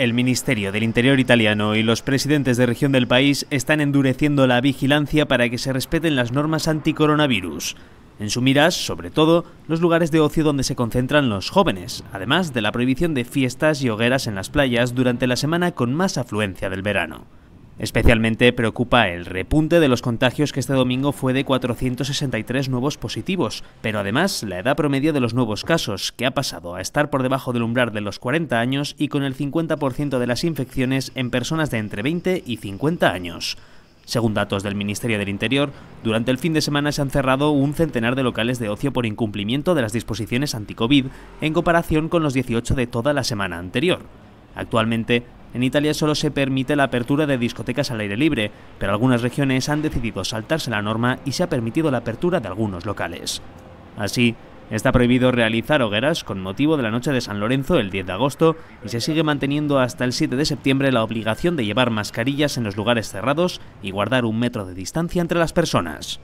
El Ministerio del Interior italiano y los presidentes de región del país están endureciendo la vigilancia para que se respeten las normas anticoronavirus. En su miras, sobre todo, los lugares de ocio donde se concentran los jóvenes, además de la prohibición de fiestas y hogueras en las playas durante la semana con más afluencia del verano. Especialmente preocupa el repunte de los contagios que este domingo fue de 463 nuevos positivos, pero además la edad promedio de los nuevos casos, que ha pasado a estar por debajo del umbral de los 40 años y con el 50% de las infecciones en personas de entre 20 y 50 años. Según datos del Ministerio del Interior, durante el fin de semana se han cerrado un centenar de locales de ocio por incumplimiento de las disposiciones anti-COVID en comparación con los 18 de toda la semana anterior. Actualmente, en Italia solo se permite la apertura de discotecas al aire libre, pero algunas regiones han decidido saltarse la norma y se ha permitido la apertura de algunos locales. Así, Está prohibido realizar hogueras con motivo de la noche de San Lorenzo el 10 de agosto y se sigue manteniendo hasta el 7 de septiembre la obligación de llevar mascarillas en los lugares cerrados y guardar un metro de distancia entre las personas.